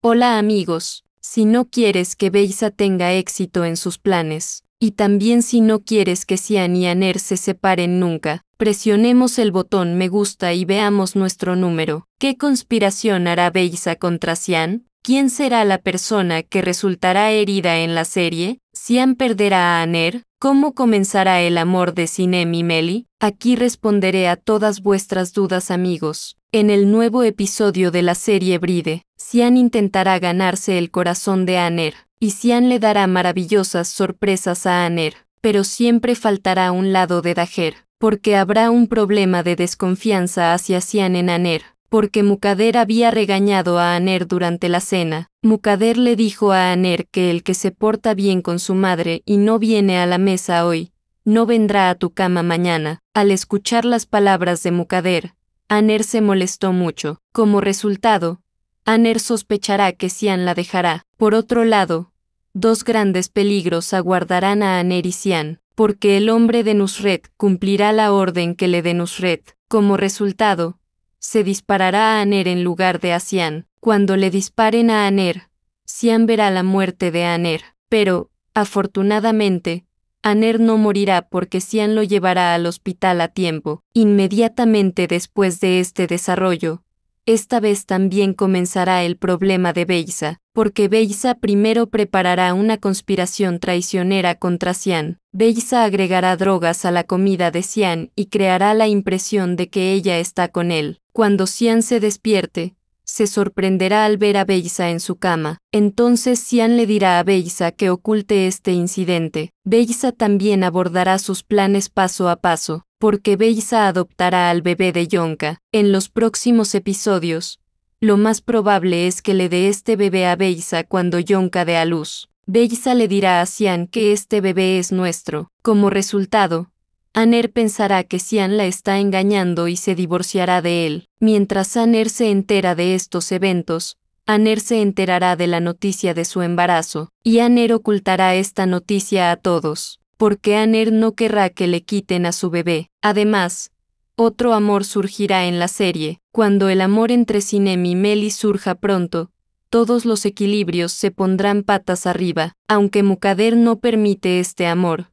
Hola amigos, si no quieres que Beisa tenga éxito en sus planes, y también si no quieres que Sian y Aner se separen nunca, presionemos el botón me gusta y veamos nuestro número. ¿Qué conspiración hará Beisa contra Sian? ¿Quién será la persona que resultará herida en la serie? ¿Sian perderá a Aner? ¿Cómo comenzará el amor de Sinem y Meli? Aquí responderé a todas vuestras dudas amigos. En el nuevo episodio de la serie Bride, Sian intentará ganarse el corazón de Aner, y Sian le dará maravillosas sorpresas a Aner, pero siempre faltará un lado de Dajer, porque habrá un problema de desconfianza hacia Sian en Aner, porque Mukader había regañado a Aner durante la cena. Mukader le dijo a Aner que el que se porta bien con su madre y no viene a la mesa hoy, no vendrá a tu cama mañana. Al escuchar las palabras de Mukader, Aner se molestó mucho. Como resultado, Aner sospechará que Sian la dejará. Por otro lado, dos grandes peligros aguardarán a Aner y Sian, porque el hombre de Nusret cumplirá la orden que le dé Nusret. Como resultado, se disparará a Aner en lugar de a Sian. Cuando le disparen a Aner, Sian verá la muerte de Aner. Pero, afortunadamente, Aner no morirá porque Sian lo llevará al hospital a tiempo. Inmediatamente después de este desarrollo, esta vez también comenzará el problema de Beisa, porque Beisa primero preparará una conspiración traicionera contra Sian. Beisa agregará drogas a la comida de Sian y creará la impresión de que ella está con él. Cuando Cian se despierte, se sorprenderá al ver a Beisa en su cama. Entonces Sian le dirá a Beisa que oculte este incidente. Beisa también abordará sus planes paso a paso, porque Beisa adoptará al bebé de Yonka. En los próximos episodios, lo más probable es que le dé este bebé a Beisa cuando Yonka dé a luz. Beisa le dirá a Sian que este bebé es nuestro. Como resultado, Aner pensará que Sian la está engañando y se divorciará de él. Mientras Aner se entera de estos eventos, Aner se enterará de la noticia de su embarazo, y Aner ocultará esta noticia a todos, porque Aner no querrá que le quiten a su bebé. Además, otro amor surgirá en la serie. Cuando el amor entre Sinem y Meli surja pronto, todos los equilibrios se pondrán patas arriba, aunque Mukader no permite este amor.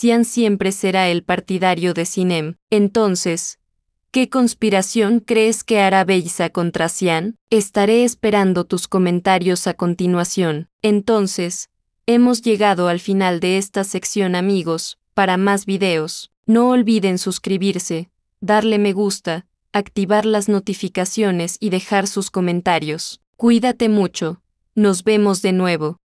Cian siempre será el partidario de Sinem. Entonces, ¿qué conspiración crees que hará Beisa contra Cian? Estaré esperando tus comentarios a continuación. Entonces, hemos llegado al final de esta sección amigos, para más videos. No olviden suscribirse, darle me gusta, activar las notificaciones y dejar sus comentarios. Cuídate mucho. Nos vemos de nuevo.